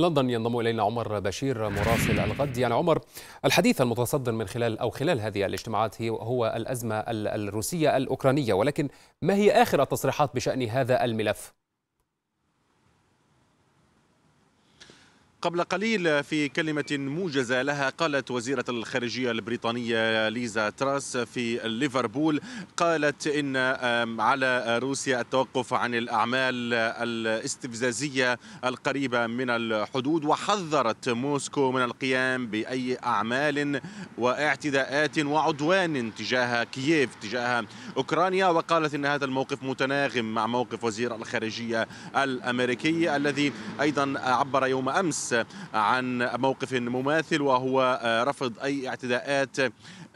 لندن ينضم الينا عمر بشير مراسل الغد يعني عمر الحديث المتصدر من خلال او خلال هذه الاجتماعات هو الازمه الروسيه الاوكرانيه ولكن ما هي اخر التصريحات بشان هذا الملف قبل قليل في كلمة موجزة لها قالت وزيرة الخارجية البريطانية ليزا تراس في ليفربول قالت إن على روسيا التوقف عن الأعمال الاستفزازية القريبة من الحدود وحذرت موسكو من القيام بأي أعمال واعتداءات وعدوان تجاه كييف تجاه أوكرانيا وقالت إن هذا الموقف متناغم مع موقف وزير الخارجية الأمريكي الذي أيضا عبر يوم أمس عن موقف مماثل وهو آه، رفض أي اعتداءات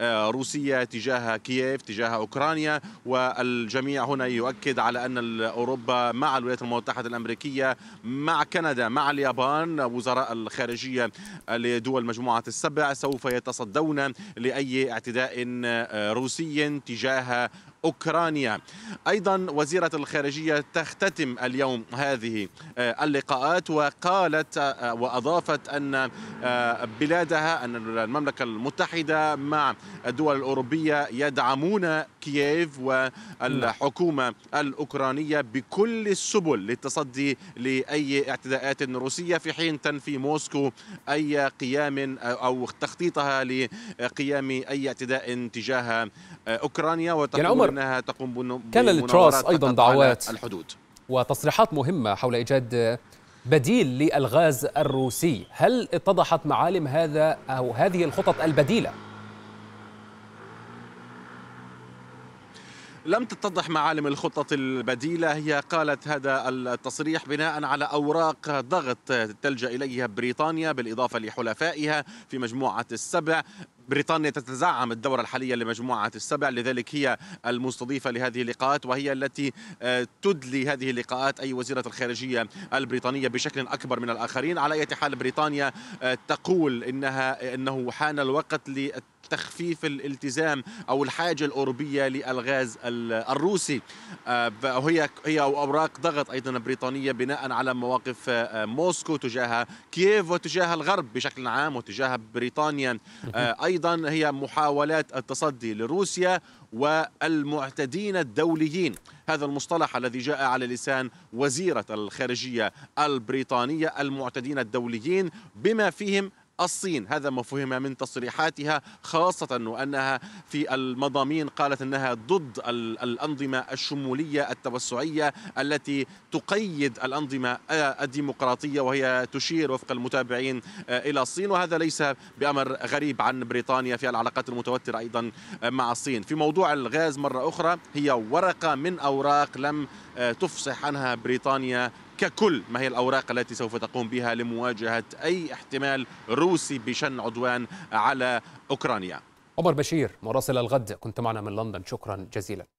آه، روسية تجاه كييف تجاه أوكرانيا والجميع هنا يؤكد على أن أوروبا مع الولايات المتحدة الأمريكية مع كندا مع اليابان وزراء الخارجية لدول مجموعة السبع سوف يتصدون لأي اعتداء آه، روسي تجاه أوكرانيا أيضا وزيرة الخارجية تختتم اليوم هذه آه، اللقاءات وقالت آه، وأضافت أن آه، بلادها أن المملكة المتحدة مع الدول الأوروبية يدعمون كييف والحكومة الأوكرانية بكل السبل للتصدي لأي اعتداءات روسية في حين تنفي موسكو أي قيام أو تخطيطها لقيام أي اعتداء تجاه أوكرانيا وتقول انها تقوم كان للتراس ايضا دعوات الحدود وتصريحات مهمه حول ايجاد بديل للغاز الروسي هل اتضحت معالم هذا او هذه الخطط البديله لم تتضح معالم الخطط البديلة هي قالت هذا التصريح بناء على أوراق ضغط تلجأ إليها بريطانيا بالإضافة لحلفائها في مجموعة السبع بريطانيا تتزعم الدورة الحالية لمجموعة السبع لذلك هي المستضيفة لهذه اللقاءات وهي التي آه، تدلي هذه اللقاءات أي وزيرة الخارجية البريطانية بشكل أكبر من الآخرين على أي حال بريطانيا آه، تقول إنها إنه حان الوقت للتعامل تخفيف الالتزام او الحاجه الاوروبيه للغاز الروسي وهي آه، هي اوراق ضغط ايضا بريطانيه بناء على مواقف آه، موسكو تجاه كييف وتجاه الغرب بشكل عام وتجاه بريطانيا آه، ايضا هي محاولات التصدي لروسيا والمعتدين الدوليين هذا المصطلح الذي جاء على لسان وزيرة الخارجية البريطانية المعتدين الدوليين بما فيهم الصين هذا ما فهم من تصريحاتها خاصة وأنها في المضامين قالت أنها ضد الأنظمة الشمولية التوسعية التي تقيد الأنظمة الديمقراطية وهي تشير وفق المتابعين آه، إلى الصين وهذا ليس بأمر غريب عن بريطانيا في العلاقات المتوترة أيضا مع الصين في موضوع الغاز مرة أخرى هي ورقة من أوراق لم آه، تفصح عنها بريطانيا ككل ما هي الأوراق التي سوف تقوم بها لمواجهة أي احتمال روسي بشن عدوان على أوكرانيا عمر بشير مراسل الغد كنت معنا من لندن شكرا جزيلا